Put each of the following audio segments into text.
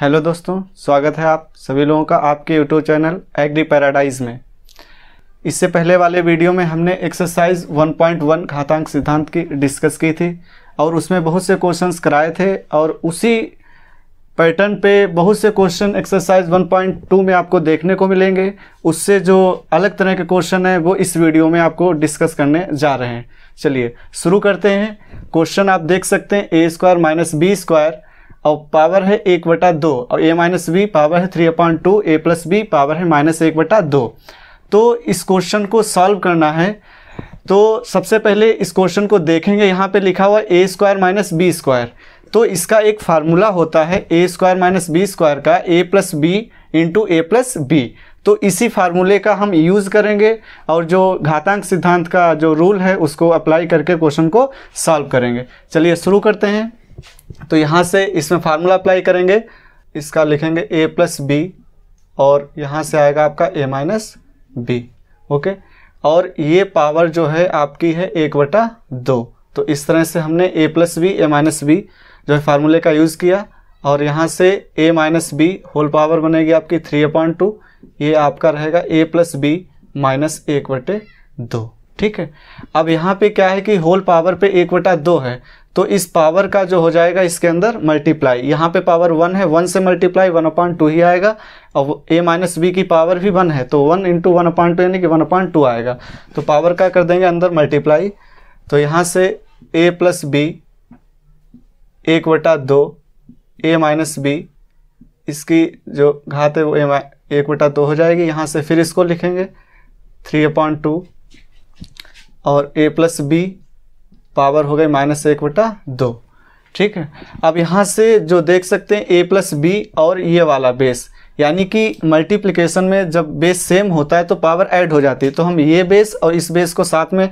Hello दोस्तों स्वागत है आप सभी लोगों का आपके यूट्यूब चैनल एग्री पैराडाइज में इससे पहले वाले वीडियो में हमने एक्सरसाइज 1.1 खातांक सिद्धांत की डिस्कस की थी और उसमें बहुत से क्वेश्चंस कराए थे और उसी पैटर्न पे बहुत से क्वेश्चन एक्सरसाइज 1.2 में आपको देखने को मिलेंगे उससे जो अलग तरह के क्वेश्चन हैं वो इस वीडियो में आपको डिस्कस करने जा रहे हैं चलिए शुरू करते हैं क्वेश्चन आप देख सकते हैं A square minus B square और पावर है एक बटा दो और ए माइनस बी पावर है थ्री अपॉइंट टू ए प्लस बी पावर है माइनस एक बटा दो तो इस क्वेश्चन को सॉल्व करना है तो सबसे पहले इस क्वेश्चन को देखेंगे यहाँ पे लिखा हुआ A square minus B square तो इसका एक फार्मूला होता है A square minus B square का A plus B into A plus B तो इसी फार्मूले का हम यूज़ करेंगे और जो घातांक सिद्धांत का जो रूल है उसको अप्लाई करके क्वेश्चन को सॉल्व करेंगे चलिए शुरू करते हैं तो यहाँ से इसमें फार्मूला अप्लाई करेंगे इसका लिखेंगे ए प्लस बी और यहाँ से आएगा आपका ए माइनस बी ओके और ये पावर जो है आपकी है एक बटा दो तो इस तरह से हमने A plus B A minus B जो है फार्मूले का यूज़ किया और यहाँ से A minus B whole power बनेगी आपकी थ्री अपॉइंट टू ये आपका रहेगा ए प्लस बी माइनस एक बटे दो ठीक है अब यहाँ पे क्या है कि होल पावर पे एक बटा दो है तो इस पावर का जो हो जाएगा इसके अंदर मल्टीप्लाई यहाँ पे पावर वन है वन से मल्टीप्लाई वन अपॉइंट टू ही आएगा और ए माइनस बी की पावर भी वन है तो one into one upon two यानी कि वन अपॉइंट टू आएगा तो पावर का कर देंगे अंदर मल्टीप्लाई तो यहाँ से ए प्लस बी एक वटा दो ए माइनस बी इसकी जो घात है वो ए एक वटा दो हो जाएगी यहाँ से फिर इसको लिखेंगे थ्री अपॉइंट टू और ए प्लस बी पावर हो गई माइनस एक बटा दो ठीक है अब यहाँ से जो देख सकते हैं ए प्लस बी और ये वाला बेस यानी कि मल्टीप्लिकेशन में जब बेस सेम होता है तो पावर ऐड हो जाती है तो हम ये बेस और इस बेस को साथ में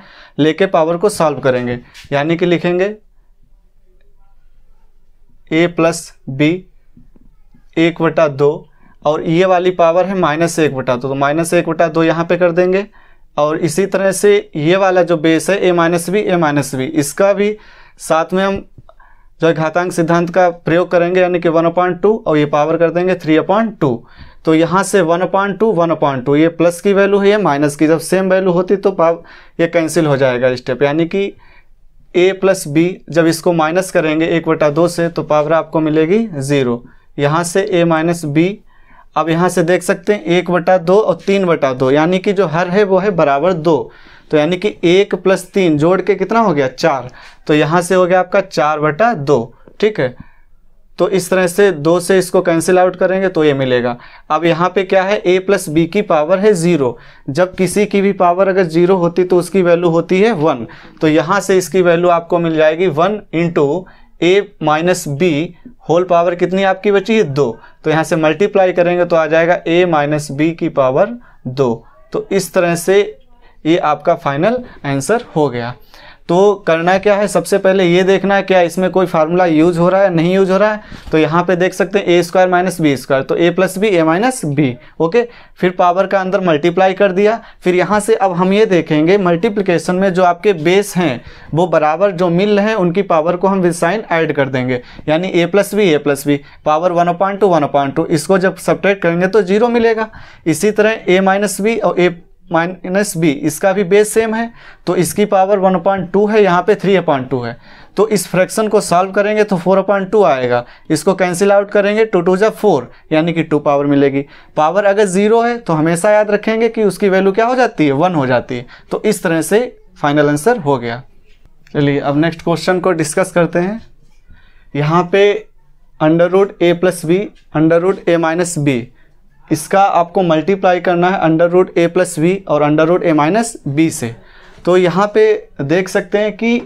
लेके पावर को सॉल्व करेंगे यानी कि लिखेंगे ए प्लस बी एक बटा दो और ये वाली पावर है माइनस एक बटा दो तो माइनस एक बटा दो यहाँ पे कर देंगे और इसी तरह से ये वाला जो बेस है A minus B A minus B इसका भी साथ में हम जो है घातांक सिद्धांत का प्रयोग करेंगे यानी कि वन अपॉइंट टू और ये पावर कर देंगे थ्री अपॉइंट टू तो यहाँ से one upon two one upon two ये प्लस की वैल्यू है ये माइनस की जब सेम वैल्यू होती तो पावर ये कैंसिल हो जाएगा स्टेप यानी कि ए प्लस बी जब इसको माइनस करेंगे एक बटा दो से तो पावर आपको मिलेगी ज़ीरो यहाँ से ए माइनस बी अब यहाँ से देख सकते हैं एक बटा दो और तीन बटा दो यानी कि जो हर है वो है बराबर दो तो यानी कि एक प्लस तीन जोड़ के कितना हो गया चार तो यहाँ से हो गया आपका चार बटा दो ठीक है तो इस तरह से दो से इसको कैंसिल आउट करेंगे तो ये मिलेगा अब यहाँ पे क्या है ए प्लस बी की पावर है ज़ीरो जब किसी की भी पावर अगर ज़ीरो होती तो उसकी वैल्यू होती है वन तो यहाँ से इसकी वैल्यू आपको मिल जाएगी one into A minus B whole power कितनी आपकी बची है दो तो यहाँ से मल्टीप्लाई करेंगे तो आ जाएगा ए माइनस बी की पावर दो तो इस तरह से ये आपका फाइनल आंसर हो गया तो करना क्या है सबसे पहले ये देखना है क्या इसमें कोई फार्मूला यूज हो रहा है नहीं यूज हो रहा है तो यहाँ पे देख सकते हैं A square minus B square तो A plus B A minus B okay फिर पावर का अंदर मल्टीप्लाई कर दिया फिर यहाँ से अब हम ये देखेंगे मल्टीप्लिकेशन में जो आपके बेस हैं वो बराबर जो मिल रहे हैं उनकी पावर को हम विद साइन ऐड कर देंगे यानी A plus B A plus B power one upon two one upon two इसको जब सब्ट्रैक्ट करेंगे तो जीरो मिलेगा इसी तरह ए माइनस बी और ए माइनस बी इसका भी बेस सेम है तो इसकी पावर वन अपॉइंट टू है यहाँ पे थ्री अपॉइंट टू है तो इस फ्रैक्शन को सॉल्व करेंगे तो फोर अपॉइंट टू आएगा इसको कैंसिल आउट करेंगे टू टू जब फोर यानी कि टू पावर मिलेगी पावर अगर ज़ीरो है तो हमेशा याद रखेंगे कि उसकी वैल्यू क्या हो जाती है वन हो जाती है तो इस तरह से फाइनल आंसर हो गया चलिए अब नेक्स्ट क्वेश्चन को डिस्कस करते हैं यहाँ पे under root A plus B under root A minus B इसका आपको मल्टीप्लाई करना है under root A plus B और under root A minus B से तो यहाँ पे देख सकते हैं कि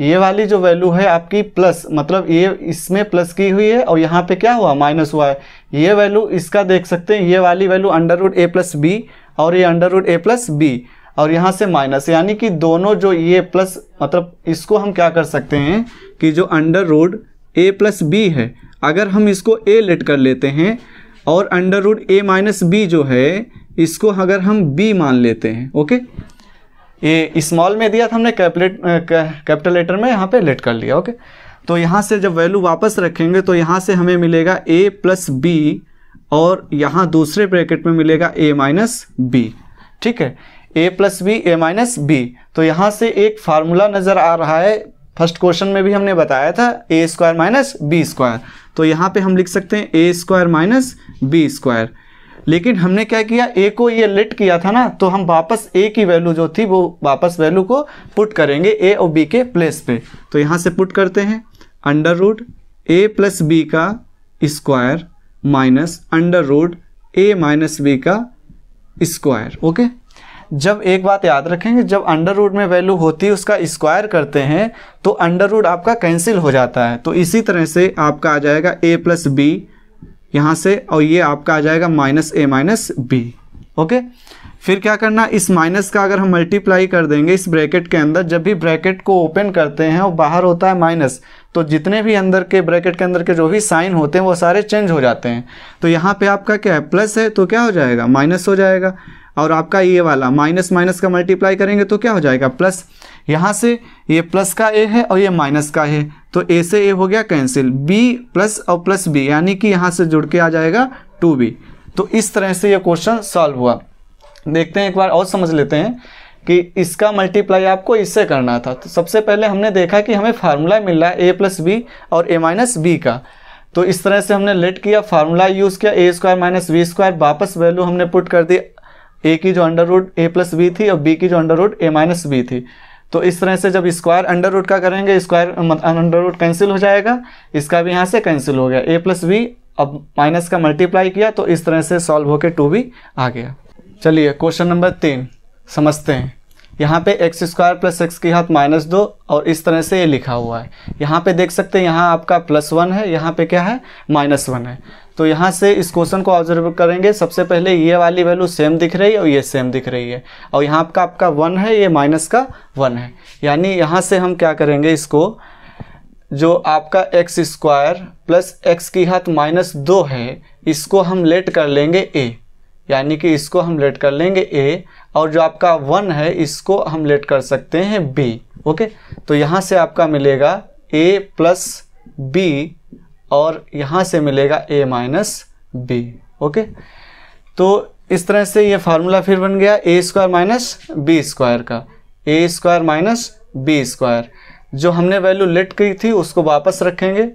ये वाली जो वैल्यू है आपकी प्लस मतलब ये इसमें प्लस की हुई है और यहाँ पे क्या हुआ माइनस हुआ है ये वैल्यू इसका देख सकते हैं ये वाली value under root A plus B और ये under root A plus B और यहाँ से माइनस यानी कि दोनों जो ये प्लस मतलब इसको हम क्या कर सकते हैं कि जो under root A plus B है अगर हम इसको ए लेट कर लेते हैं और under root A minus B जो है इसको अगर हम बी मान लेते हैं ओके ये स्मॉल में दिया था हमने कैपलेट कैपिटल लेटर में यहाँ पे लेट कर लिया ओके तो यहाँ से जब वैल्यू वापस रखेंगे तो यहाँ से हमें मिलेगा ए प्लस बी और यहाँ दूसरे ब्रैकेट में मिलेगा ए माइनस बी ठीक है A plus B A minus B तो यहाँ से एक फार्मूला नज़र आ रहा है फर्स्ट क्वेश्चन में भी हमने बताया था A square minus B square तो यहाँ पे हम लिख सकते हैं A square minus B square लेकिन हमने क्या किया ए को ये लिट किया था ना तो हम वापस ए की वैल्यू जो थी वो वापस वैल्यू को पुट करेंगे ए और बी के प्लेस पे तो यहाँ से पुट करते हैं under root A plus B का square minus under root A minus B का स्क्वायर ओके जब एक बात याद रखेंगे जब अंडर रूट में वैल्यू होती है उसका स्क्वायर करते हैं तो अंडर रूट आपका कैंसिल हो जाता है तो इसी तरह से आपका आ जाएगा ए प्लस बी यहाँ से और ये आपका आ जाएगा minus A minus B okay फिर क्या करना इस माइनस का अगर हम मल्टीप्लाई कर देंगे इस ब्रैकेट के अंदर जब भी ब्रैकेट को ओपन करते हैं और बाहर होता है माइनस तो जितने भी अंदर के ब्रैकेट के अंदर के जो भी साइन होते हैं वो सारे चेंज हो जाते हैं तो यहाँ पे आपका क्या है प्लस है तो क्या हो जाएगा माइनस हो जाएगा और आपका ये वाला माइनस माइनस का मल्टीप्लाई करेंगे तो क्या हो जाएगा प्लस यहाँ से ये प्लस का ए है और ये माइनस का है तो ए से ए हो गया कैंसिल बी प्लस और प्लस बी यानी कि यहाँ से जुड़ के आ जाएगा टू बी तो इस तरह से ये क्वेश्चन सॉल्व हुआ देखते हैं एक बार और समझ लेते हैं कि इसका मल्टीप्लाई आपको इससे करना था तो सबसे पहले हमने देखा कि हमें फार्मूला मिल रहा है ए प्लस बी और ए माइनस बी का तो इस तरह से हमने लेट किया फार्मूला यूज़ किया A square minus B square वापस वैल्यू हमने पुट कर दी ए की जो under root A plus B थी और बी की जो under root A minus B थी तो इस तरह से जब स्क्वायर अंडर रूट का करेंगे स्क्वायर अंडर रूट कैंसिल हो जाएगा इसका भी यहाँ से कैंसिल हो गया ए प्लस बी अब माइनस का मल्टीप्लाई किया तो इस तरह से सॉल्व होकर टू भी आ गया चलिए क्वेश्चन नंबर तीन समझते हैं यहाँ पे एक्स स्क्वायर प्लस एक्स की हाथ माइनस दो और इस तरह से ये लिखा हुआ है यहाँ पे देख सकते हैं यहाँ आपका प्लस वन है यहाँ पे क्या है माइनस वन है तो यहाँ से इस क्वेश्चन को ऑब्जर्व करेंगे सबसे पहले ये वाली वैल्यू सेम दिख रही है और ये सेम दिख रही है और यहाँ आपका आपका वन है ये माइनस का वन है यानी यहाँ से हम क्या करेंगे इसको जो आपका एक्स स्क्वायर प्लस एक्स की हाथ माइनस दो है इसको हम लेट कर लेंगे ए यानी कि इसको हम लेट कर लेंगे ए और जो आपका वन है इसको हम लेट कर सकते हैं बी ओके तो यहाँ से आपका मिलेगा ए प्लस बी और यहाँ से मिलेगा ए माइनस बी ओके तो इस तरह से ये फार्मूला फिर बन गया A square minus B square का A square minus B square जो हमने वैल्यू लेट की थी उसको वापस रखेंगे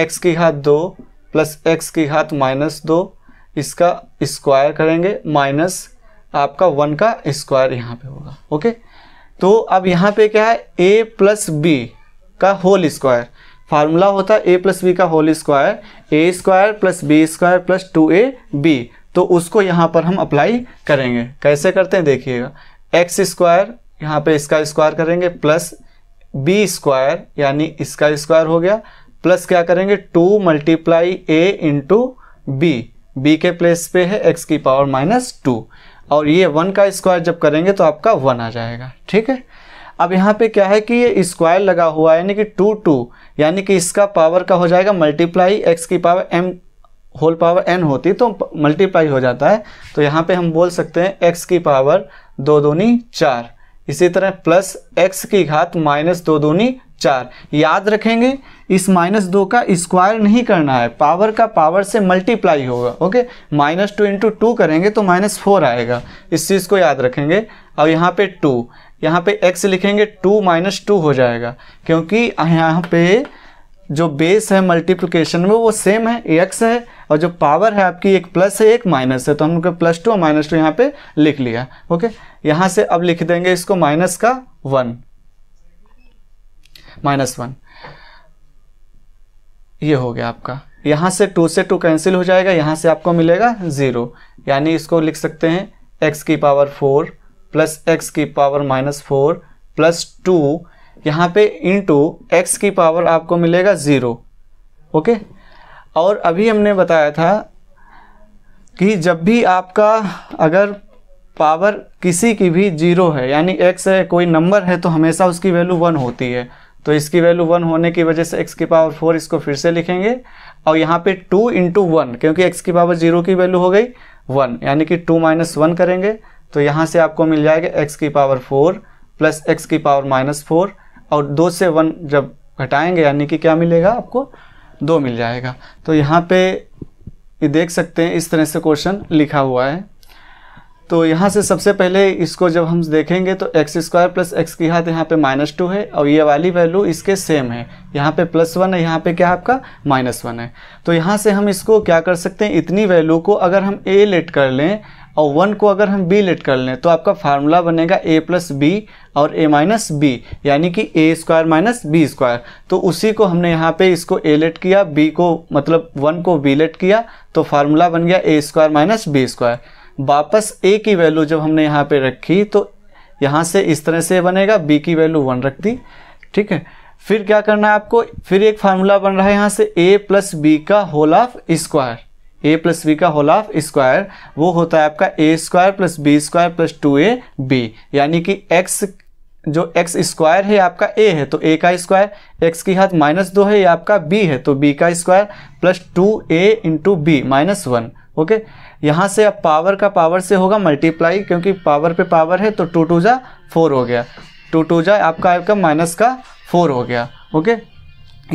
एक्स की घात दो प्लस एक्स की घात माइनस दो इसका स्क्वायर करेंगे माइनस आपका वन का स्क्वायर यहाँ पे होगा ओके तो अब यहाँ पे क्या है ए प्लस बी का होल स्क्वायर फार्मूला होता है ए प्लस बी का whole square A square plus B square plus two A B तो उसको यहाँ पर हम अप्लाई करेंगे कैसे करते हैं देखिएगा एक्स स्क्वायर यहाँ पे इसका स्क्वायर करेंगे प्लस बी स्क्वायर यानी इसका स्क्वायर हो गया प्लस क्या करेंगे two multiply A into B B के प्लेस पे है एक्स की पावर माइनस टू और ये वन का स्क्वायर जब करेंगे तो आपका वन आ जाएगा ठीक है अब यहाँ पे क्या है कि ये स्क्वायर लगा हुआ है यानी कि टू टू यानी कि इसका पावर का हो जाएगा मल्टीप्लाई एक्स की power M whole power N होती तो मल्टीप्लाई हो जाता है तो यहाँ पे हम बोल सकते हैं एक्स की पावर दो दूनी चार इसी तरह प्लस एक्स की घात माइनस दो दूनी चार याद रखेंगे इस माइनस दो का स्क्वायर नहीं करना है पावर का पावर से मल्टीप्लाई होगा okay minus two into two करेंगे तो माइनस फोर आएगा इस चीज़ को याद रखेंगे और यहाँ पे टू यहाँ पे x लिखेंगे टू माइनस टू हो जाएगा क्योंकि यहाँ पे जो बेस है मल्टीप्लिकेशन में वो सेम है एक्स है और जो पावर है आपकी एक प्लस है एक माइनस है तो हम प्लस टू और माइनस टू यहाँ पे लिख लिया ओके यहाँ से अब लिख देंगे इसको माइनस का वन माइनस वन ये हो गया आपका यहाँ से टू से टू कैंसिल हो जाएगा यहाँ से आपको मिलेगा ज़ीरो यानी इसको लिख सकते हैं एक्स की पावर फोर प्लस एक्स की power minus four plus two यहाँ पे इंटू एक्स की पावर आपको मिलेगा ज़ीरो ओके और अभी हमने बताया था कि जब भी आपका अगर पावर किसी की भी जीरो है यानी एक्स है कोई नंबर है तो हमेशा उसकी वैल्यू वन होती है तो इसकी वैल्यू वन होने की वजह से एक्स की पावर फोर इसको फिर से लिखेंगे और यहाँ पे टू इंटू वन क्योंकि एक्स की पावर जीरो की वैल्यू हो गई वन यानी कि टू माइनस वन करेंगे तो यहाँ से आपको मिल जाएगा एक्स की पावर फोर प्लस एक्स की पावर माइनस फोर और दो से वन जब घटाएंगे यानी कि क्या मिलेगा आपको दो मिल जाएगा तो यहाँ पे ये देख सकते हैं इस तरह से क्वेश्चन लिखा हुआ है तो यहाँ से सबसे पहले इसको जब हम देखेंगे तो एक्स स्क्वायर प्लस एक्स की हाथ यहाँ पे माइनस टू है और ये वाली वैल्यू इसके सेम है यहाँ पे प्लस वन है यहाँ पे क्या आपका माइनस वन है तो यहाँ से हम इसको क्या कर सकते हैं इतनी वैल्यू को अगर हम ए लेट कर लें और वन को अगर हम बी लेट कर लें तो आपका फार्मूला बनेगा ए प्लस बी और ए माइनस बी यानी कि A square minus B square तो उसी को हमने यहाँ पे इसको ए लेट किया बी को मतलब वन को बी लेट किया तो फार्मूला बन गया A square minus B square वापस ए की वैल्यू जब हमने यहाँ पे रखी तो यहाँ से इस तरह से बनेगा बी की वैल्यू वन रख दी ठीक है फिर क्या करना है आपको फिर एक फार्मूला बन रहा है यहाँ से ए प्लस बी का whole of square A plus B का होल ऑफ स्क्वायर वो होता है आपका A square plus B square plus two A B यानी कि एक्स जो एक्स स्क्वायर है आपका ए है तो ए का स्क्वायर एक्स की हाथ माइनस दो है ये आपका बी है तो बी का square plus two A into B minus one okay यहाँ से अब पावर का पावर से होगा मल्टीप्लाई क्योंकि पावर पे पावर है तो टू टू जा फोर हो गया टू टू जा आपका आपका माइनस का फोर हो गया ओके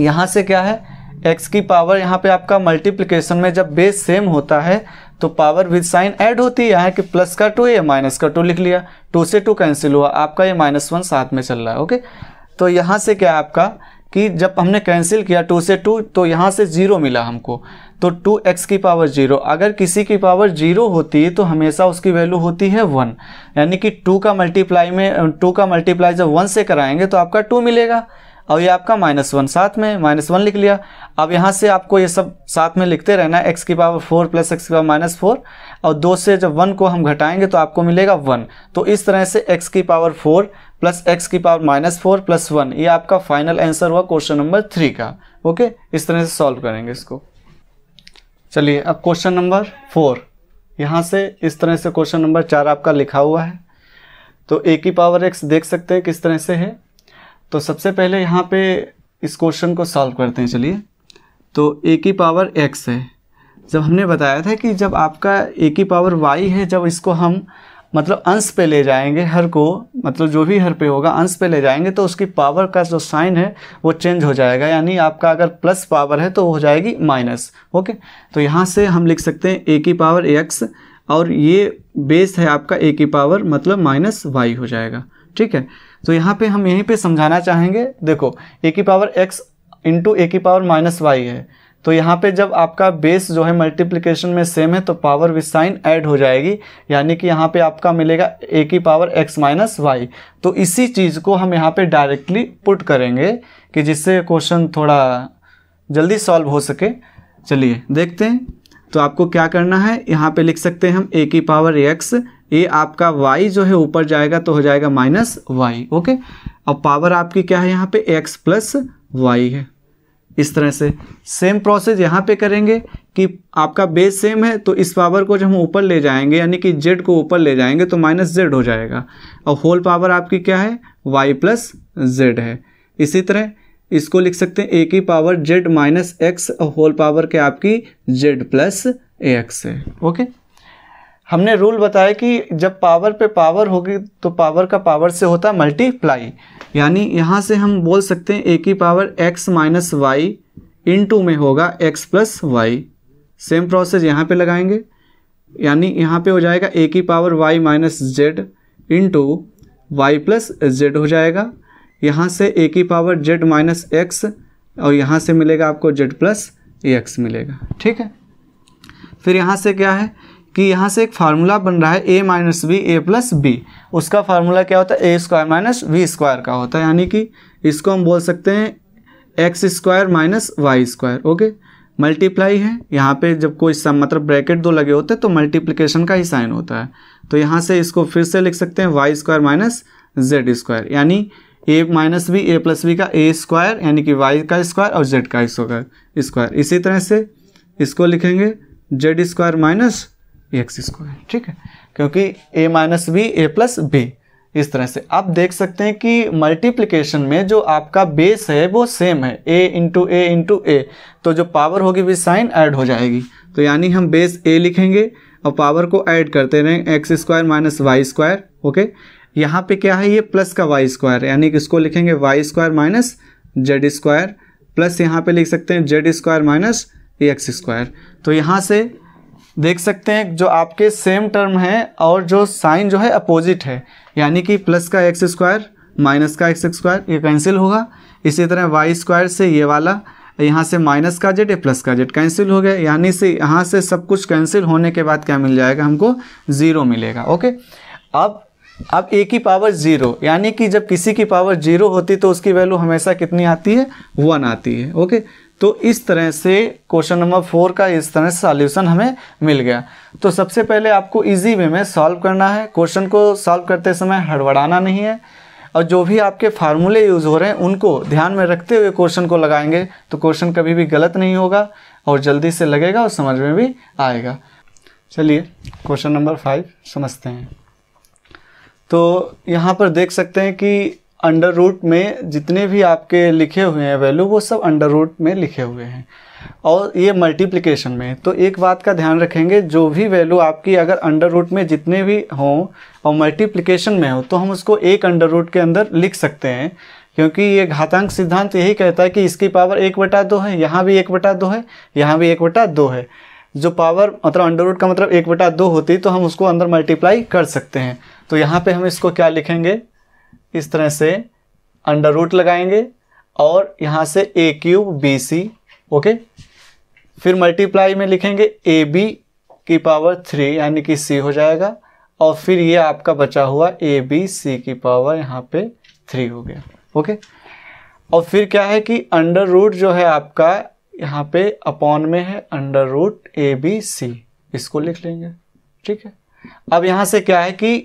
यहाँ से क्या है एक्स की पावर यहाँ पे आपका मल्टीप्लिकेशन में जब बेस सेम होता है तो पावर विद साइन ऐड होती है यहाँ कि प्लस का टू या माइनस का टू लिख लिया टू से टू कैंसिल हुआ आपका ये माइनस वन साथ में चल रहा है ओके तो यहाँ से क्या आपका कि जब हमने कैंसिल किया टू से टू तो यहाँ से ज़ीरो मिला हमको तो टू एक्स की पावर जीरो अगर किसी की पावर जीरो होती है तो हमेशा उसकी वैल्यू होती है वन यानी कि टू का मल्टीप्लाई में टू का मल्टीप्लाई जब वन से कराएंगे तो आपका टू मिलेगा और ये आपका माइनस वन साथ में माइनस वन लिख लिया अब यहाँ से आपको ये सब साथ में लिखते रहना है एक्स की पावर फोर प्लस एक्स की पावर माइनस फोर और दो से जब वन को हम घटाएंगे तो आपको मिलेगा वन तो इस तरह से एक्स की पावर फोर प्लस एक्स की power minus four plus one ये आपका फाइनल आंसर हुआ क्वेश्चन नंबर थ्री का ओके इस तरह से सॉल्व करेंगे इसको चलिए अब क्वेश्चन नंबर फोर यहाँ से इस तरह से क्वेश्चन नंबर चार आपका लिखा हुआ है तो ए की पावर एक्स देख सकते हैं किस तरह से है तो सबसे पहले यहाँ पे इस क्वेश्चन को सॉल्व करते हैं चलिए तो ए की पावर एक्स है जब हमने बताया था कि जब आपका ए की पावर वाई है जब इसको हम मतलब अंश पे ले जाएंगे हर को मतलब जो भी हर पे होगा अंश पे ले जाएंगे तो उसकी पावर का जो साइन है वो चेंज हो जाएगा यानी आपका अगर प्लस पावर है तो हो जाएगी माइनस ओके तो यहाँ से हम लिख सकते हैं ए की पावर एक्स और ये बेस है आपका ए की पावर मतलब माइनस वाई हो जाएगा ठीक है तो यहाँ पे हम यहीं पे समझाना चाहेंगे देखो ए की पावर एक्स इंटू ए की पावर माइनस वाई है तो यहाँ पे जब आपका बेस जो है मल्टीप्लिकेशन में सेम है तो पावर विद साइन ऐड हो जाएगी यानी कि यहाँ पे आपका मिलेगा ए की पावर एक्स माइनस वाई तो इसी चीज़ को हम यहाँ पे डायरेक्टली पुट करेंगे कि जिससे क्वेश्चन थोड़ा जल्दी सॉल्व हो सके चलिए देखते हैं तो आपको क्या करना है यहाँ पे लिख सकते हैं हम ए की पावर एक्स ये आपका वाई जो है ऊपर जाएगा तो हो जाएगा माइनस वाई ओके अब पावर आपकी क्या है यहाँ पे एक्स प्लस वाई है इस तरह से सेम प्रोसेस यहाँ पे करेंगे कि आपका बेस सेम है तो इस पावर को जब हम ऊपर ले जाएंगे यानी कि जेड को ऊपर ले जाएंगे तो माइनस जेड हो जाएगा और होल पावर आपकी क्या है वाई प्लस जेड है इसी तरह इसको लिख सकते हैं ए की पावर जेड माइनस एक्स और होल पावर के आपकी जेड प्लस एक्स है ओके हमने रूल बताया कि जब पावर पे पावर होगी तो पावर का पावर से होता है मल्टीप्लाई यानी यहाँ से हम बोल सकते हैं ए की power X minus Y two में होगा X plus Y same process यहाँ पे लगाएंगे यानी यहाँ पे हो जाएगा ए की power Y minus Z into Y plus Z हो जाएगा यहाँ से ए की पावर जेड माइनस एक्स और यहाँ से मिलेगा आपको जेड प्लस एक्स मिलेगा ठीक है फिर यहाँ से क्या है कि यहाँ से एक फार्मूला बन रहा है A minus B A plus B उसका फार्मूला क्या होता है A square minus V square का होता है यानी कि इसको हम बोल सकते हैं X square minus Y square okay multiply है यहाँ पे जब कोई सब मतलब ब्रैकेट दो लगे होते हैं तो मल्टीप्लिकेशन का ही साइन होता है तो यहाँ से इसको फिर से लिख सकते हैं Y square minus Z square यानी A minus B A plus B का ए स्क्वायर यानी कि वाई का स्क्वायर और जेड का स्क्वायर स्क्वायर इसी तरह से इसको लिखेंगे Z square minus X square ठीक है क्योंकि A minus B A plus B इस तरह से आप देख सकते हैं कि मल्टीप्लिकेशन में जो आपका बेस है वो सेम है ए इंटू ए इंटू ए तो जो पावर होगी वे साइन ऐड हो जाएगी तो यानी हम बेस ए लिखेंगे और पावर को ऐड करते रहें X square minus Y square okay यहाँ पे क्या है ये प्लस का वाई स्क्वायर यानी कि इसको लिखेंगे Y square minus Z square plus यहाँ पे लिख सकते हैं Z square minus X square तो यहाँ से देख सकते हैं जो आपके सेम टर्म है और जो साइन जो है अपोजिट है यानी कि प्लस का एक्स स्क्वायर माइनस का एक्स स्क्वायर ये कैंसिल होगा इसी तरह वाई स्क्वायर से ये वाला यहाँ से माइनस का जेड या प्लस का जेड कैंसिल हो गया यानी से यहाँ से सब कुछ कैंसिल होने के बाद क्या मिल जाएगा हमको ज़ीरो मिलेगा ओके अब अब ए की पावर ज़ीरो यानी कि जब किसी की पावर ज़ीरो होती तो उसकी वैल्यू हमेशा कितनी आती है वन आती है ओके तो इस तरह से क्वेश्चन नंबर फोर का इस तरह से सॉल्यूशन हमें मिल गया तो सबसे पहले आपको इजी वे में सॉल्व करना है क्वेश्चन को सॉल्व करते समय हड़बड़ाना नहीं है और जो भी आपके फार्मूले यूज़ हो रहे हैं उनको ध्यान में रखते हुए क्वेश्चन को लगाएंगे तो क्वेश्चन कभी भी गलत नहीं होगा और जल्दी से लगेगा और समझ में भी आएगा चलिए क्वेश्चन नंबर फाइव समझते हैं तो यहाँ पर देख सकते हैं कि अंडर रूट में जितने भी आपके लिखे हुए हैं वैल्यू वो सब अंडर रूट में लिखे हुए हैं और ये मल्टीप्लिकेशन में तो एक बात का ध्यान रखेंगे जो भी वैल्यू आपकी अगर अंडर रूट में जितने भी हों और मल्टीप्लिकेशन में हो तो हम उसको एक अंडर रूट के अंदर लिख सकते हैं क्योंकि ये घातांक सिद्धांत यही कहता है कि इसकी पावर एक बटा दो है यहाँ भी एक बटा दो है यहाँ भी एक बटा दो है जो पावर मतलब अंडर रूट का मतलब एक बटा दो होती तो हम उसको अंदर मल्टीप्लाई कर सकते हैं तो यहाँ पे हम इसको क्या लिखेंगे इस तरह से अंडर रूट लगाएंगे और यहाँ से A cube B C okay फिर मल्टीप्लाई में लिखेंगे ए बी की पावर थ्री यानी कि सी हो जाएगा और फिर ये आपका बचा हुआ ए बी सी की पावर यहाँ पे थ्री हो गया ओके और फिर क्या है कि अंडर रूट जो है आपका यहाँ पे अपॉन में है under root A B C इसको लिख लेंगे ठीक है अब यहाँ से क्या है कि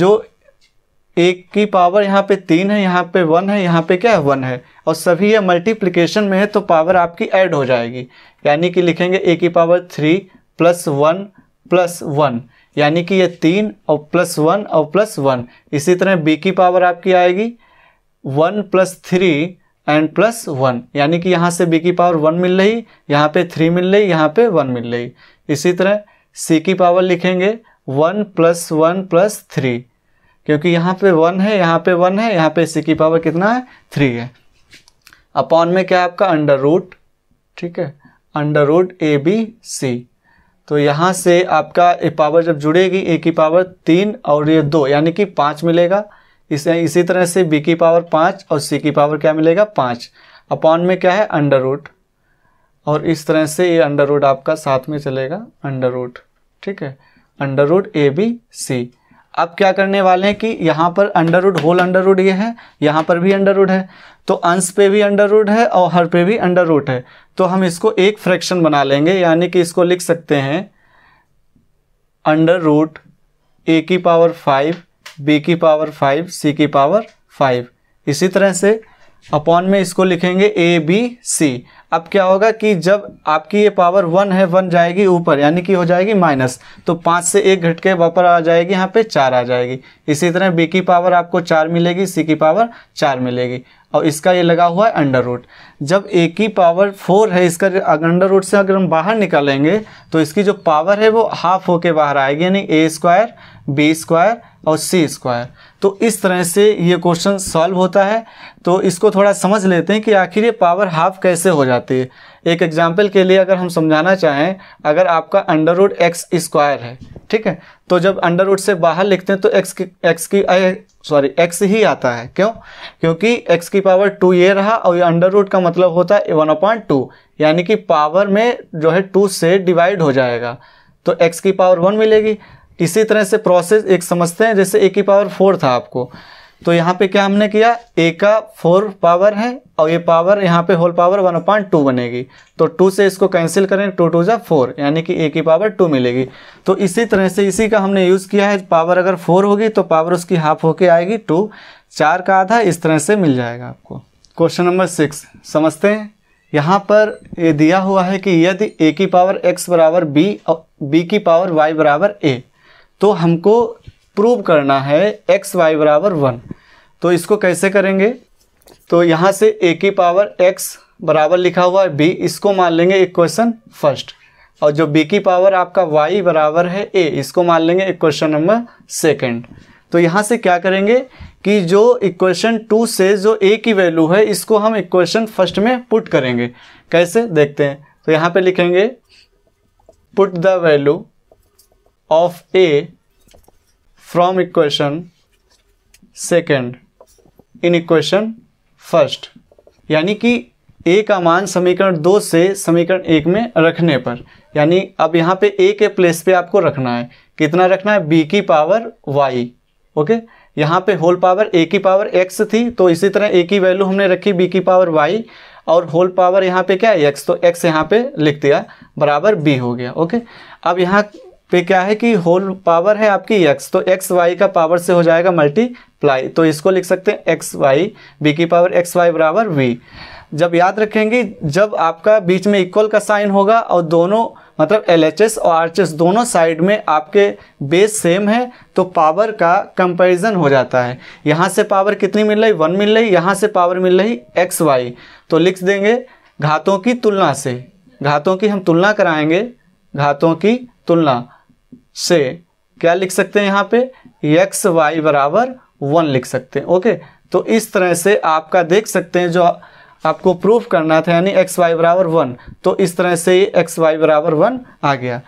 जो एक की पावर यहाँ पे तीन है यहाँ पे वन है यहाँ पे क्या है वन है और सभी ये मल्टीप्लिकेशन में है तो पावर आपकी ऐड हो जाएगी यानी कि लिखेंगे ए की power three plus one plus one यानी कि ये तीन और प्लस वन और प्लस वन इसी तरह बी की पावर आपकी आएगी one plus three and plus one यानी कि यहाँ से बी की पावर वन मिल रही यहाँ पे थ्री मिल रही यहाँ पे वन मिल रही इसी तरह सी की पावर लिखेंगे one plus one plus three क्योंकि यहाँ पे वन है यहाँ पे वन है यहाँ पे सी की पावर कितना है थ्री है अपॉन में क्या है आपका अंडर रूट ठीक है under root A B C तो यहाँ से आपका ए पावर जब जुड़ेगी ए की पावर तीन और ये दो यानी कि पाँच मिलेगा इस इसी तरह से बी की पावर पाँच और सी की पावर क्या मिलेगा पाँच अपॉन में क्या है अंडर रूट और इस तरह से ये अंडर रूट आपका साथ में चलेगा अंडर रूट ठीक है under root A B C अब क्या करने वाले हैं कि यहाँ पर under root whole under root ये है यहाँ पर भी अंडर रूड है तो अंश पे भी अंडर रूड है और हर पे भी अंडर रूड है तो हम इसको एक फ्रैक्शन बना लेंगे यानी कि इसको लिख सकते हैं अंडर रूट ए की पावर फाइव बी की पावर फाइव सी की पावर फाइव इसी तरह से अपॉन में इसको लिखेंगे ए बी सी अब क्या होगा कि जब आपकी ये पावर वन है वन जाएगी ऊपर यानी कि हो जाएगी माइनस तो पाँच से एक घट के वापर आ जाएगी यहाँ पे चार आ जाएगी इसी तरह बी की पावर आपको चार मिलेगी सी की पावर चार मिलेगी और इसका ये लगा हुआ है अंडर रूट जब ए की पावर फोर है इसका अंडर रूट से अगर हम बाहर निकालेंगे तो इसकी जो पावर है वो हाफ होके बाहर आएगी यानी ए स्क्वायर बी स्क्वायर और सी स्क्वायर तो इस तरह से ये क्वेश्चन सॉल्व होता है तो इसको थोड़ा समझ लेते हैं कि आखिर ये पावर हाफ कैसे हो जाती है एक एग्जाम्पल के लिए अगर हम समझाना चाहें अगर आपका अंडर रूट एक्स स्क्वायर है ठीक है तो जब अंडर रूट से बाहर लिखते हैं तो एक्स की एक्स की सॉरी एक्स ही आता है क्यों क्योंकि एक्स की पावर टू ये रहा और ये अंडर रूट का मतलब होता है वन अपॉइंट टू यानी कि पावर में जो है टू से डिवाइड हो जाएगा तो एक्स की पावर वन मिलेगी इसी तरह से प्रोसेस एक समझते हैं जैसे ए की पावर फोर था आपको तो यहाँ पे क्या हमने किया ए का फोर पावर है और ये पावर यहाँ पे whole power one point two बनेगी तो टू से इसको कैंसिल करें टू टू जा फोर यानी कि ए की पावर टू मिलेगी तो इसी तरह से इसी का हमने यूज़ किया है पावर अगर फोर होगी तो पावर उसकी हाफ होके आएगी टू चार का आधा इस तरह से मिल जाएगा आपको क्वेश्चन नंबर सिक्स समझते हैं यहाँ पर ये दिया हुआ है कि यदि ए की पावर एक्स बराबर बी और बी की पावर वाई बराबर ए तो हमको प्रूव करना है एक्स वाई बराबर वन तो इसको कैसे करेंगे तो यहाँ से ए की पावर एक्स बराबर लिखा हुआ है बी इसको मान लेंगे इक्वेशन फर्स्ट और जो बी की पावर आपका वाई बराबर है ए इसको मान लेंगे इक्वेशन नंबर सेकेंड तो यहाँ से क्या करेंगे कि जो इक्वेशन टू से जो ए की वैल्यू है इसको हम इक्वेशन फर्स्ट में पुट करेंगे कैसे देखते हैं तो यहाँ पे लिखेंगे put the value of A from equation second in equation first यानी कि A का मान समीकरण दो से समीकरण एक में रखने पर यानी अब यहाँ पे A के प्लेस पे आपको रखना है कितना रखना है B की पावर Y ओके यहाँ पे होल पावर A की पावर X थी तो इसी तरह A की वैल्यू हमने रखी B की पावर Y और होल पावर यहाँ पे क्या है X तो X यहाँ पे लिख दिया बराबर B हो गया ओके अब यहाँ पे क्या है कि होल पावर है आपकी एक्स तो एक्स वाई का पावर से हो जाएगा मल्टीप्लाई तो इसको लिख सकते हैं एक्स वाई बी की पावर एक्स वाई बराबर वी जब याद रखेंगे जब आपका बीच में इक्वल का साइन होगा और दोनों मतलब एल एच एस और आर एस दोनों साइड में आपके बेस सेम है तो पावर का कंपैरिजन हो जाता है यहाँ से पावर कितनी मिल रही वन मिल रही यहाँ से पावर मिल रही एक्स वाई तो लिख देंगे घातों की तुलना से घातों की हम तुलना कराएंगे घातों की तुलना से क्या लिख सकते हैं यहाँ पे एक्स वाई बराबर वन लिख सकते हैं ओके तो इस तरह से आपका देख सकते हैं जो आपको प्रूफ करना था यानी एक्स वाई बराबर वन तो इस तरह से ये एक्स वाई बराबर वन आ गया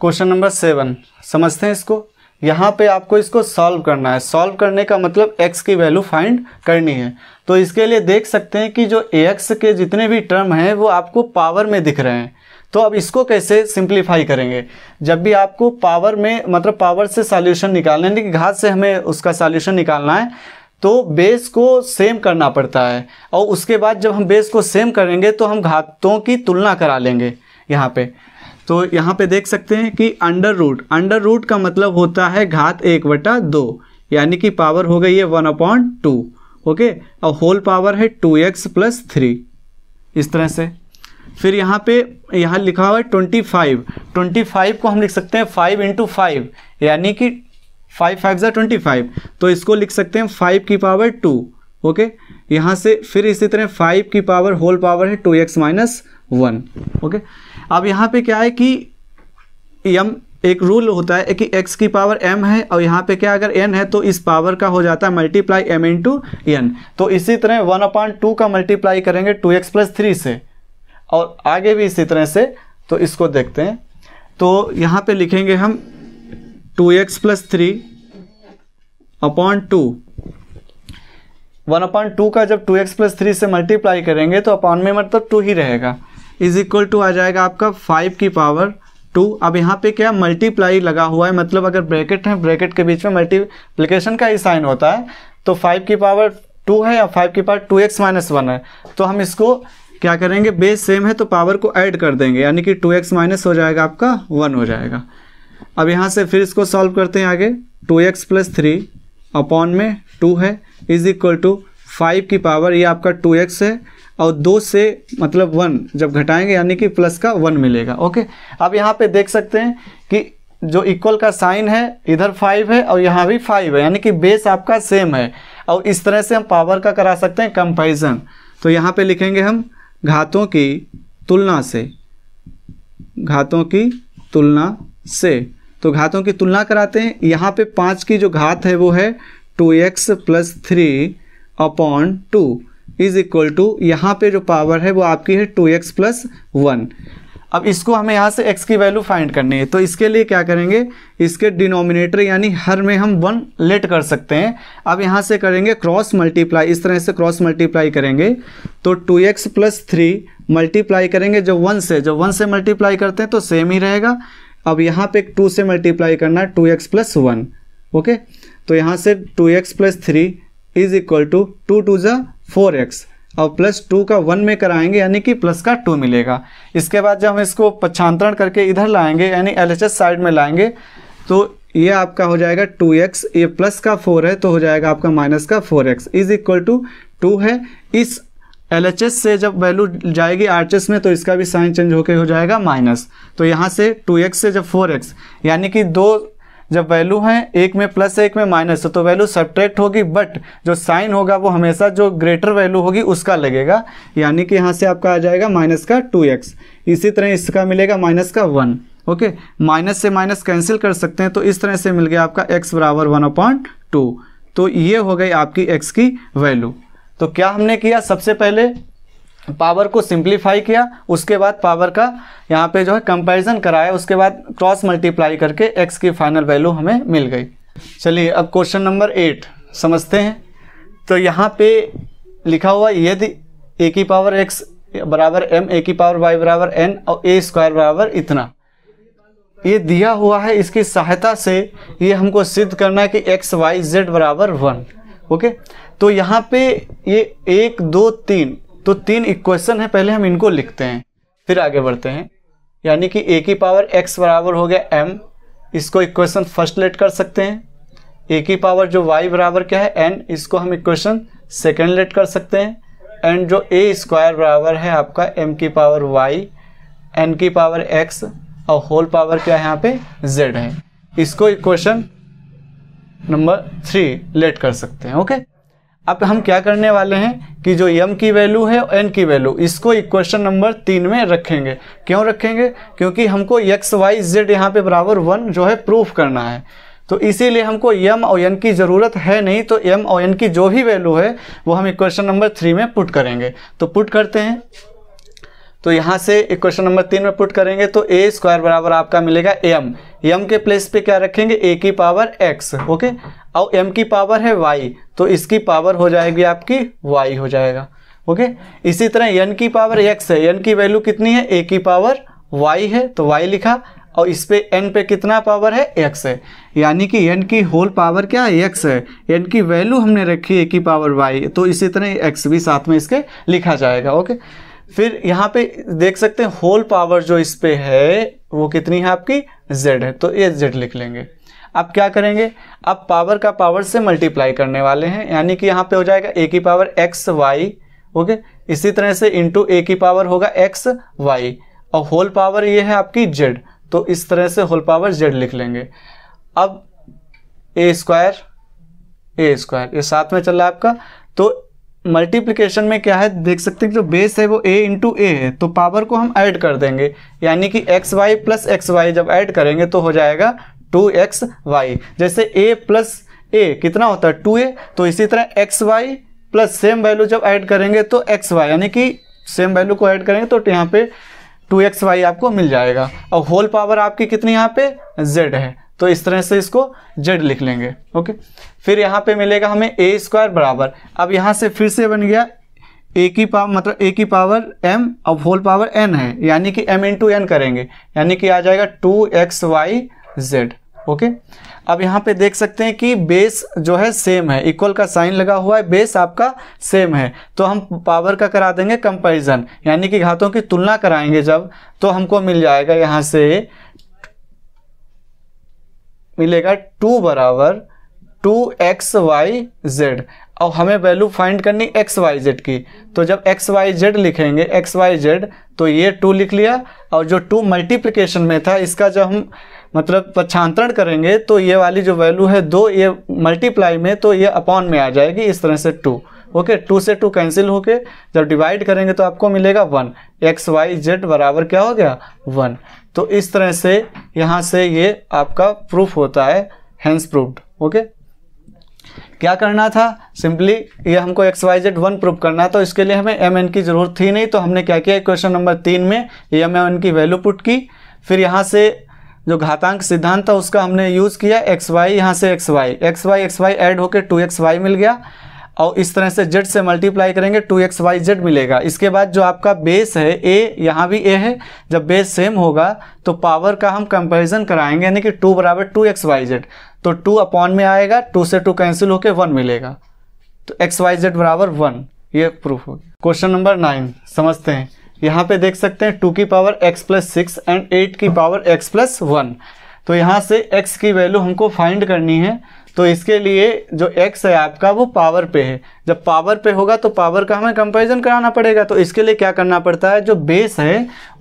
क्वेश्चन नंबर सेवन समझते हैं इसको यहाँ पे आपको इसको सॉल्व करना है सॉल्व करने का मतलब एक्स की वैल्यू फाइंड करनी है तो इसके लिए देख सकते हैं कि जो ए एक्स के जितने भी टर्म हैं वो आपको पावर में दिख रहे हैं तो अब इसको कैसे सिंप्लीफाई करेंगे जब भी आपको पावर में मतलब पावर से सॉल्यूशन निकालना यानी कि घात से हमें उसका सॉल्यूशन निकालना है तो बेस को सेम करना पड़ता है और उसके बाद जब हम बेस को सेम करेंगे तो हम घातों की तुलना करा लेंगे यहाँ पे तो यहाँ पे देख सकते हैं कि अंडर रूट अंडर रूट का मतलब होता है घात एक बटा दो यानी कि पावर हो गई है वन अपॉइंट टू ओके और होल पावर है टू एक्स प्लस थ्री इस तरह से फिर यहाँ पे यहाँ लिखा हुआ है ट्वेंटी फाइव ट्वेंटी फाइव को हम लिख सकते हैं फाइव इंटू फाइव यानी कि फाइव फाइव ज़ा ट्वेंटी फाइव तो इसको लिख सकते हैं फाइव की पावर टू ओके यहाँ से फिर इसी तरह फाइव की पावर होल पावर है two X minus one okay अब यहाँ पे क्या है कि यम एक रूल होता है कि x की पावर m है और यहाँ पे क्या अगर n है तो इस पावर का हो जाता है मल्टीप्लाई m इंटू एन तो इसी तरह वन अपॉइंट टू का मल्टीप्लाई करेंगे टू एक्स प्लस थ्री से और आगे भी इसी तरह से तो इसको देखते हैं तो यहाँ पे लिखेंगे हम two X plus three upon two one upon two का जब टू एक्स प्लस थ्री से मल्टीप्लाई करेंगे तो अपॉन में मतलब टू ही रहेगा इज इक्वल टू आ जाएगा आपका फाइव की पावर टू अब यहाँ पे क्या मल्टीप्लाई लगा हुआ है मतलब अगर ब्रैकेट है ब्रैकेट के बीच में मल्टीप्लीकेशन का ही साइन होता है तो फाइव की पावर टू है या फाइव की power two X minus one है तो हम इसको क्या करेंगे बेस सेम है तो पावर को ऐड कर देंगे यानी कि टू एक्स माइनस हो जाएगा आपका वन हो जाएगा अब यहाँ से फिर इसको सॉल्व करते हैं आगे two X plus three upon में टू है इज इक्वल टू फाइव की पावर ये आपका टू एक्स है और दो से मतलब वन जब घटाएंगे यानी कि प्लस का वन मिलेगा ओके अब यहाँ पे देख सकते हैं कि जो इक्वल का साइन है इधर फाइव है और यहाँ भी फाइव है यानी कि बेस आपका सेम है और इस तरह से हम पावर का करा सकते हैं कंपेरिजन तो यहाँ पे लिखेंगे हम घातों की तुलना से घातों की तुलना से तो घातों की तुलना कराते हैं यहाँ पे पाँच की जो घात है वो है two X plus three upon two is equal to यहाँ पे जो पावर है वो आपकी है टू एक्स प्लस वन अब इसको हमें यहाँ से x की वैल्यू फाइंड करनी है तो इसके लिए क्या करेंगे इसके डिनोमिनेटर यानी हर में हम वन लेट कर सकते हैं अब यहाँ से करेंगे क्रॉस मल्टीप्लाई इस तरह से क्रॉस मल्टीप्लाई करेंगे तो two X plus three multiply करेंगे जो वन से जो वन से मल्टीप्लाई करते हैं तो सेम ही रहेगा अब यहाँ पे टू से मल्टीप्लाई करना है two X plus one okay तो यहाँ से two X plus three is equal to two two two four X और प्लस टू का वन में कराएंगे यानी कि प्लस का टू मिलेगा इसके बाद जब हम इसको पक्षांतरण करके इधर लाएंगे यानी एल साइड में लाएंगे तो ये आपका हो जाएगा टू एक्स ये प्लस का फोर है तो हो जाएगा आपका माइनस का four X is equal to two two इस एल एच एस से जब वैल्यू जाएगी आर एस में तो इसका भी साइन चेंज होकर हो जाएगा माइनस तो यहाँ से टू एक्स से जब फोर एक्स यानी कि दो जब वैल्यू है एक में प्लस है एक में माइनस है तो वैल्यू सब्ट्रैक्ट होगी बट जो साइन होगा वो हमेशा जो ग्रेटर वैल्यू होगी उसका लगेगा यानी कि यहाँ से आपका आ जाएगा माइनस का टू एक्स इसी तरह इसका मिलेगा माइनस का वन ओके माइनस से माइनस कैंसिल कर सकते हैं तो इस तरह से मिल गया आपका एक्स बराबर वन अपॉइंट टू तो ये हो गई आपकी एक्स की वैल्यू तो क्या हमने किया सबसे पहले पावर को सिंप्लीफाई किया उसके बाद पावर का यहाँ पे जो है कंपैरिजन कराया उसके बाद क्रॉस मल्टीप्लाई करके एक्स की फाइनल वैल्यू हमें मिल गई चलिए अब क्वेश्चन नंबर एट समझते हैं तो यहाँ पे लिखा हुआ यदि ए की पावर एक्स बराबर एम ए की पावर वाई बराबर एन और ए स्क्वायर बराबर इतना ये दिया हुआ है इसकी सहायता से ये हमको सिद्ध करना है कि एक्स वाई जेड बराबर वन ओके तो यहाँ पे ये एक दो तीन तो तीन इक्वेशन है पहले हम इनको लिखते हैं फिर आगे बढ़ते हैं यानी कि ए की पावर एक्स बराबर हो गया एम इसको इक्वेशन फर्स्ट लेट कर सकते हैं ए की पावर जो वाई बराबर क्या है एन इसको हम इक्वेशन सेकेंड लेट कर सकते हैं एंड जो ए स्क्वायर बराबर है आपका एम की पावर वाई एन की पावर एक्स और होल पावर क्या है यहाँ पे जेड है इसको इक्वेशन नंबर थ्री लेट कर सकते हैं ओके अब हम क्या करने वाले हैं कि जो यम की वैल्यू है एन की वैल्यू इसको इक्वेशन नंबर तीन में रखेंगे क्यों रखेंगे क्योंकि हमको एक्स वाई जेड यहाँ पे बराबर वन जो है प्रूफ करना है तो इसीलिए हमको यम और एन की ज़रूरत है नहीं तो यम और एन की जो भी वैल्यू है वो हम इक्वेशन नंबर थ्री में पुट करेंगे तो पुट करते हैं तो यहाँ से इक्वेशन नंबर तीन में पुट करेंगे तो ए स्क्वायर बराबर आपका मिलेगा एम यम के प्लेस पे क्या रखेंगे ए की पावर एक्स ओके और m की पावर है y तो इसकी पावर हो जाएगी आपकी y हो जाएगा ओके इसी तरह n की पावर x है n की वैल्यू कितनी है a की पावर y है तो y लिखा और इस पे n पे कितना पावर है x है यानी कि n की होल पावर क्या है x है n की वैल्यू हमने रखी है की पावर y तो इसी तरह x भी साथ में इसके लिखा जाएगा ओके फिर यहाँ पे देख सकते हैं होल पावर जो इस पे है वो कितनी है आपकी z है तो ये z लिख लेंगे अब क्या करेंगे अब पावर का पावर से मल्टीप्लाई करने वाले हैं यानी कि यहाँ पे हो जाएगा ए की पावर एक्स वाई ओके इसी तरह से इंटू ए की पावर होगा एक्स वाई और होल पावर ये है आपकी जेड तो इस तरह से होल पावर जेड लिख लेंगे अब ए स्क्वायर ए स्क्वायर ये साथ में चल रहा है आपका तो मल्टीप्लीकेशन में क्या है देख सकते हैं जो बेस है वो a इंटू ए है तो पावर को हम ऐड कर देंगे यानी कि X Y plus X Y जब ऐड करेंगे तो हो जाएगा टू एक्स वाई जैसे ए प्लस ए कितना होता है टू ए तो इसी तरह X Y plus same value जब ऐड करेंगे तो एक्स वाई यानी कि सेम वैल्यू को ऐड करेंगे तो यहाँ पे टू एक्स वाई आपको मिल जाएगा और होल पावर आपकी कितनी यहाँ पे जेड है तो इस तरह से इसको जेड लिख लेंगे ओके फिर यहाँ पे मिलेगा हमें ए स्क्वायर बराबर अब यहाँ से फिर से बन गया ए की पावर मतलब ए की पावर एम और होल पावर एन है यानी कि एम इंटू एन करेंगे यानी कि आ जाएगा two x Y z okay अब यहाँ पे देख सकते हैं कि बेस जो है सेम है इक्वल का साइन लगा हुआ है बेस आपका सेम है तो हम पावर का करा देंगे कंपैरिजन यानी कि घातों की तुलना कराएंगे जब तो हमको मिल जाएगा यहाँ से मिलेगा टू बराबर टू एक्स वाई जेड और हमें वैल्यू फाइंड करनी एक्स वाई जेड की तो जब एक्स वाई जेड लिखेंगे एक्स वाई जेड तो ये टू लिख लिया और जो टू मल्टीप्लीकेशन में था इसका जब हम मतलब पक्षांतरण करेंगे तो ये वाली जो वैल्यू है दो ये मल्टीप्लाई में तो ये अपॉन में आ जाएगी इस तरह से टू ओके टू से टू कैंसिल होके जब डिवाइड करेंगे तो आपको मिलेगा वन एक्स वाई जेड बराबर क्या हो गया वन तो इस तरह से यहाँ से ये आपका प्रूफ होता है हैंस प्रूफ्ड ओके क्या करना था सिंपली ये हमको x Y z one proof करना तो इसके लिए हमें एम एन की ज़रूरत थी नहीं तो हमने क्या किया क्वेश्चन नंबर तीन में ये एम एन की वैल्यू पुट की फिर यहाँ से जो घातांक सिद्धांत था उसका हमने यूज़ किया एक्स वाई यहाँ से x y x y x y add होकर टू एक्स वाई मिल गया और इस तरह से जेड से मल्टीप्लाई करेंगे टू एक्स वाई जेड मिलेगा इसके बाद जो आपका बेस है ए यहाँ भी ए है जब बेस सेम होगा तो पावर का हम कंपेरिजन कराएंगे यानी कि टू बराबर टू एक्स वाई जेड तो टू अपॉन में आएगा टू से टू कैंसिल होकर वन मिलेगा तो एक्स वाई जेड बराबर वन ये प्रूफ हो गया क्वेश्चन नंबर नाइन समझते हैं यहाँ पे देख सकते हैं टू की power x plus six and eight की पावर एक्स प्लस वन तो यहाँ से एक्स की वैल्यू हमको फाइंड करनी है तो इसके लिए जो एक्स है आपका वो पावर पे है जब पावर पे होगा तो पावर का हमें कंपेरिज़न कराना पड़ेगा तो इसके लिए क्या करना पड़ता है जो बेस है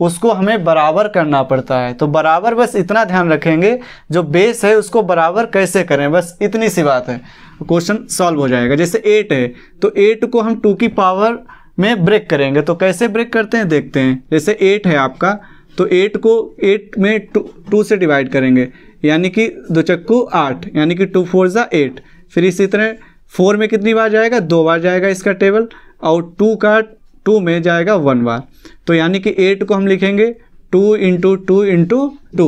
उसको हमें बराबर करना पड़ता है तो बराबर बस इतना ध्यान रखेंगे जो बेस है उसको बराबर कैसे करें बस इतनी सी बात है क्वेश्चन सॉल्व हो जाएगा जैसे एट है तो एट को हम टू की पावर में ब्रेक करेंगे तो कैसे ब्रेक करते हैं देखते हैं जैसे एट है आपका तो एट को एट में टू टू से डिवाइड करेंगे यानी कि दो चक्कू आठ यानी कि टू फोर ज़ा एट फिर इसी तरह फोर में कितनी बार जाएगा दो बार जाएगा इसका टेबल और टू का टू में जाएगा वन बार तो यानी कि एट को हम लिखेंगे two into two into two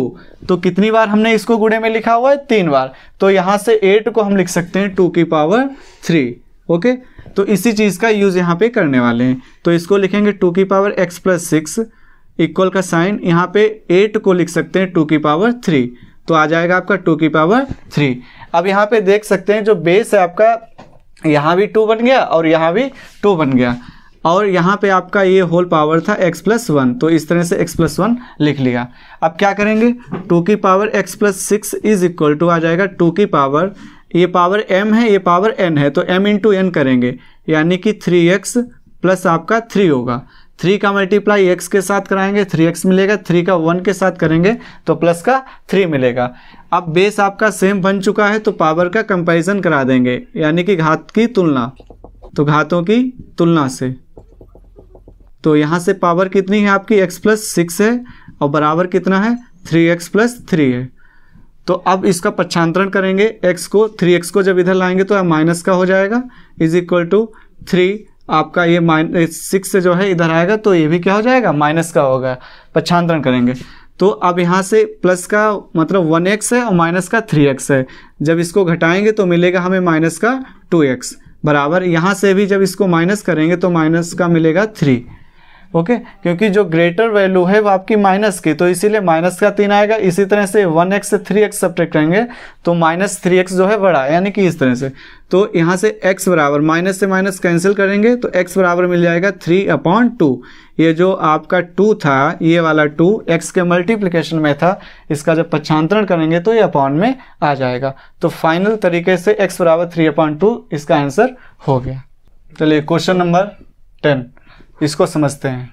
तो कितनी बार हमने इसको गुड़े में लिखा हुआ है तीन बार तो यहाँ से एट को हम लिख सकते हैं टू की पावर थ्री ओके तो इसी चीज़ का यूज़ यहाँ पे करने वाले हैं तो इसको लिखेंगे टू की power x plus six equal का साइन यहाँ पे एट को लिख सकते हैं टू की पावर थ्री तो आ जाएगा आपका टू की पावर थ्री अब यहाँ पे देख सकते हैं जो बेस है आपका यहाँ भी टू बन गया और यहाँ भी टू बन गया और यहाँ पे आपका ये होल पावर था x प्लस वन तो इस तरह से x प्लस वन लिख लिया अब क्या करेंगे टू की power x plus six is equal to आ जाएगा टू की पावर ये पावर m है ये पावर n है तो m इंटू एन करेंगे यानी कि थ्री एक्स प्लस आपका थ्री होगा थ्री का मल्टीप्लाई एक्स के साथ कराएंगे थ्री एक्स मिलेगा थ्री का वन के साथ करेंगे तो प्लस का थ्री मिलेगा अब बेस आपका सेम बन चुका है तो पावर का कंपैरिजन करा देंगे यानी कि घात की तुलना तो घातों की तुलना से तो यहाँ से पावर कितनी है आपकी x प्लस सिक्स है और बराबर कितना है थ्री एक्स प्लस थ्री है तो अब इसका पक्षांतरण करेंगे x को 3x को जब इधर लाएंगे तो माइनस का हो जाएगा इज इक्वल टू थ्री आपका ये माइन सिक्स से जो है इधर आएगा तो ये भी क्या हो जाएगा माइनस का होगा पक्षांतरण करेंगे तो अब यहाँ से प्लस का मतलब वन एक्स है और माइनस का थ्री एक्स है जब इसको घटाएंगे तो मिलेगा हमें माइनस का टू एक्स बराबर यहाँ से भी जब इसको माइनस करेंगे तो माइनस का मिलेगा थ्री ओके okay? क्योंकि जो ग्रेटर वैल्यू है वो आपकी माइनस की तो इसीलिए माइनस का तीन आएगा इसी तरह से वन एक्स से थ्री एक्स सब्ट्रैक्ट करेंगे तो माइनस थ्री एक्स जो है बड़ा यानी कि इस तरह से तो यहाँ से x बराबर माइनस से माइनस कैंसिल करेंगे तो x बराबर मिल जाएगा थ्री अपॉन टू ये जो आपका टू था ये वाला टू x के मल्टीप्लीकेशन में था इसका जब पक्षांतरण करेंगे तो ये अपॉन में आ जाएगा तो फाइनल तरीके से एक्स बराबर थ्री अपॉन टू इसका आंसर हो गया चलिए क्वेश्चन नंबर टेन इसको समझते हैं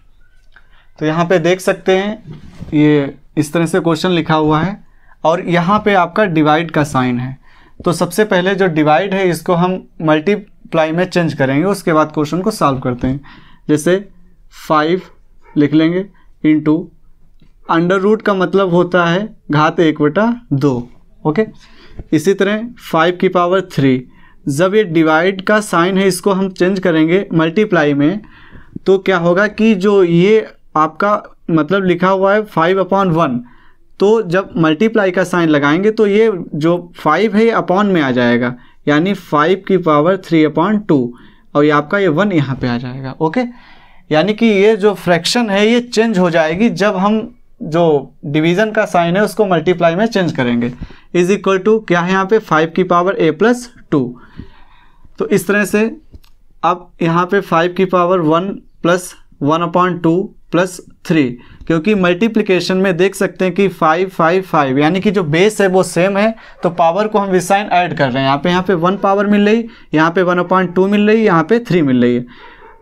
तो यहाँ पे देख सकते हैं ये इस तरह से क्वेश्चन लिखा हुआ है और यहाँ पे आपका डिवाइड का साइन है तो सबसे पहले जो डिवाइड है इसको हम मल्टीप्लाई में चेंज करेंगे उसके बाद क्वेश्चन को सॉल्व करते हैं जैसे फाइव लिख लेंगे इंटू अंडर रूट का मतलब होता है घात एक बटा दो ओके इसी तरह फाइव की पावर थ्री जब ये डिवाइड का साइन है इसको हम चेंज करेंगे मल्टीप्लाई में तो क्या होगा कि जो ये आपका मतलब लिखा हुआ है फाइव अपॉन वन तो जब मल्टीप्लाई का साइन लगाएंगे तो ये जो फाइव है ये अपॉन में आ जाएगा यानी फाइव की पावर थ्री अपॉन टू और ये आपका ये वन यहाँ पे आ जाएगा ओके यानी कि ये जो फ्रैक्शन है ये चेंज हो जाएगी जब हम जो डिवीज़न का साइन है उसको मल्टीप्लाई में चेंज करेंगे इज इक्वल टू क्या है यहाँ पे फाइव की पावर ए प्लस टू तो इस तरह से अब यहाँ पे फाइव की power one plus one upon two plus three क्योंकि मल्टीप्लिकेशन में देख सकते हैं कि फाइव फाइव फाइव यानी कि जो बेस है वो सेम है तो पावर को हम विसाइन ऐड कर रहे हैं यहाँ पे यहाँ पे वन पावर मिल रही यहाँ पे वन पॉइंट टू मिल रही यहाँ पे थ्री मिल रही है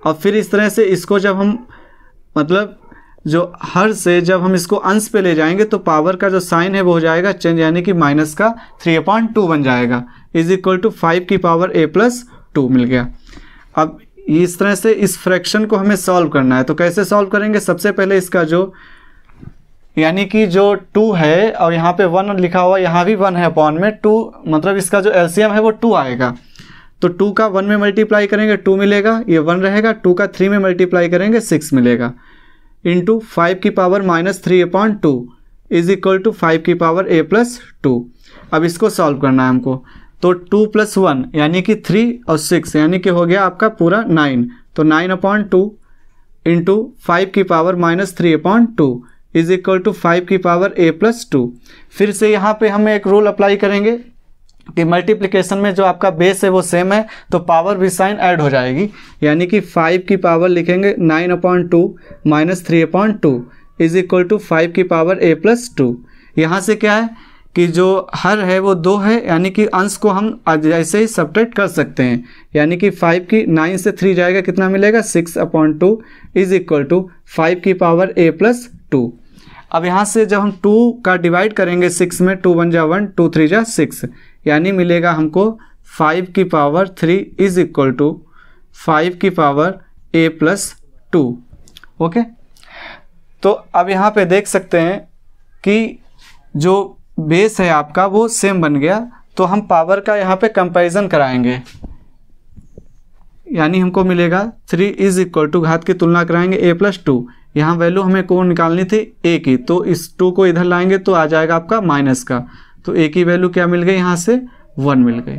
और फिर इस तरह से इसको जब हम मतलब जो हर से जब हम इसको अंश पे ले जाएंगे तो पावर का जो साइन है वो हो जाएगा चेंज यानी कि माइनस का थ्री अपॉइंट टू बन जाएगा इज इक्वल टू फाइव की पावर ए प्लस टू मिल गया अब इस तरह से इस फ्रैक्शन को हमें सॉल्व करना है तो कैसे सॉल्व करेंगे सबसे पहले इसका जो यानी कि जो टू है और यहाँ पे वन लिखा हुआ यहाँ भी वन है अपॉन में टू मतलब इसका जो एलसीएम है वो टू आएगा तो टू का वन में मल्टीप्लाई करेंगे टू मिलेगा ये वन रहेगा टू का थ्री में मल्टीप्लाई करेंगे सिक्स मिलेगा इंटू फाइव की power minus three upon two is equal to five की पावर ए प्लस टू अब इसको सॉल्व करना है हमको तो टू प्लस वन यानी कि थ्री और सिक्स यानी कि हो गया आपका पूरा नाइन तो nine upon two into five की power minus three upon two is equal to five की पावर ए प्लस टू फिर से यहाँ पे हम एक रूल अप्लाई करेंगे कि मल्टीप्लिकेशन में जो आपका बेस है वो सेम है तो पावर भी साइन ऐड हो जाएगी यानी कि फाइव की पावर लिखेंगे nine upon two minus three upon two is equal to five की पावर ए प्लस टू यहाँ से क्या है कि जो हर है वो दो है यानी कि अंश को हम ऐसे ही सपरेट कर सकते हैं यानी कि फाइव की नाइन से थ्री जाएगा कितना मिलेगा six upon two is equal to five की पावर ए प्लस टू अब यहाँ से जब हम टू का डिवाइड करेंगे सिक्स में टू वन जा वन टू थ्री जा सिक्स यानी मिलेगा हमको फाइव की power three is equal to five की power a plus two okay तो अब यहाँ पे देख सकते हैं कि जो बेस है आपका वो सेम बन गया तो हम पावर का यहाँ पे कंपैरिजन कराएंगे यानी हमको मिलेगा थ्री इज इक्वल टू घात की तुलना कराएंगे ए प्लस टू यहाँ वैल्यू हमें कौन निकालनी थी ए की तो इस टू को इधर लाएंगे तो आ जाएगा आपका माइनस का तो ए की वैल्यू क्या मिल गई यहाँ से वन मिल गई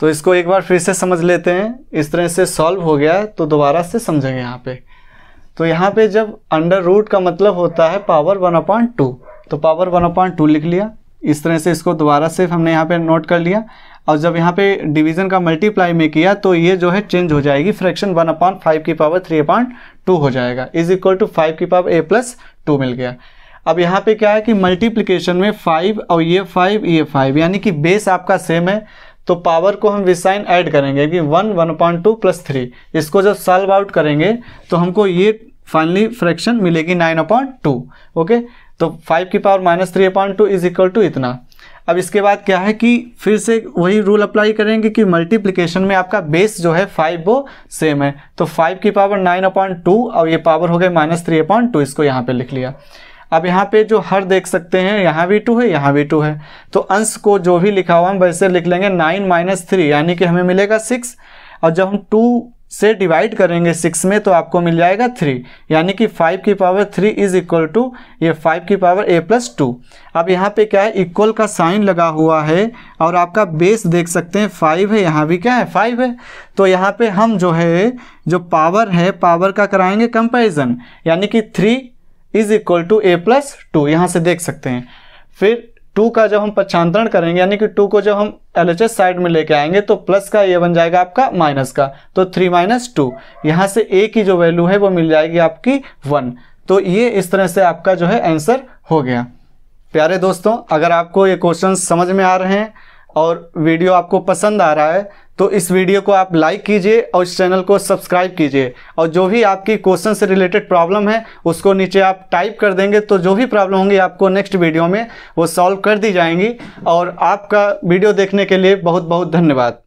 तो इसको एक बार फिर से समझ लेते हैं इस तरह से सॉल्व हो गया तो दोबारा से समझेंगे यहाँ पे तो यहाँ पे जब अंडर रूट का मतलब होता है पावर वन अपॉइंट टू तो पावर वन अपॉइंट टू लिख लिया इस तरह से इसको दोबारा से हमने यहाँ पे नोट कर लिया और जब यहाँ पे डिवीज़न का मल्टीप्लाई में किया तो ये जो है चेंज हो जाएगी फ्रैक्शन वन अपॉइंट फाइव की पावर थ्री अपॉइंट टू हो जाएगा इज इक्वल टू फाइव की पावर ए प्लस टू मिल गया अब यहाँ पे क्या है कि मल्टीप्लिकेशन में फाइव और ये फाइव ये फाइव यानी कि बेस आपका सेम है तो पावर को हम विसाइन ऐड करेंगे कि one one point two plus three इसको जब सॉल्व आउट करेंगे तो हमको ये फाइनली फ्रैक्शन मिलेगी नाइन अपॉइंट टू ओके तो फाइव की power minus three upon two is equal to इतना अब इसके बाद क्या है कि फिर से वही रूल अप्लाई करेंगे कि मल्टीप्लिकेशन में आपका बेस जो है फाइव वो सेम है तो फाइव की पावर नाइन अपॉइंट टू और ये पावर हो गए माइनस थ्री अपॉइंट टू इसको यहाँ पे लिख लिया अब यहाँ पे जो हर देख सकते हैं यहाँ भी टू है यहाँ भी टू है तो अंश को जो भी लिखा हुआ हम वैसे लिख लेंगे नाइन माइनस थ्री यानी कि हमें मिलेगा सिक्स और जब हम टू से डिवाइड करेंगे सिक्स में तो आपको मिल जाएगा थ्री यानी कि फाइव की power three is equal to ये फाइव की पावर ए प्लस टू अब यहाँ पे क्या है इक्वल का साइन लगा हुआ है और आपका बेस देख सकते हैं फाइव है यहाँ भी क्या है फाइव है तो यहाँ पे हम जो है जो पावर है पावर का कराएंगे कंपेरिजन यानी कि three is equal to A plus two यहाँ से देख सकते हैं फिर टू का जब हम पक्षांतरण करेंगे यानी कि टू को जब हम एल एच एस साइड में लेके आएंगे तो प्लस का ये बन जाएगा आपका माइनस का तो थ्री माइनस टू यहाँ से ए की जो वैल्यू है वो मिल जाएगी आपकी वन तो ये इस तरह से आपका जो है आंसर हो गया प्यारे दोस्तों अगर आपको ये क्वेश्चन समझ में आ रहे हैं और वीडियो आपको पसंद आ रहा है तो इस वीडियो को आप लाइक कीजिए और इस चैनल को सब्सक्राइब कीजिए और जो भी आपकी क्वेश्चन से रिलेटेड प्रॉब्लम है उसको नीचे आप टाइप कर देंगे तो जो भी प्रॉब्लम होंगी आपको नेक्स्ट वीडियो में वो सॉल्व कर दी जाएंगी और आपका वीडियो देखने के लिए बहुत बहुत धन्यवाद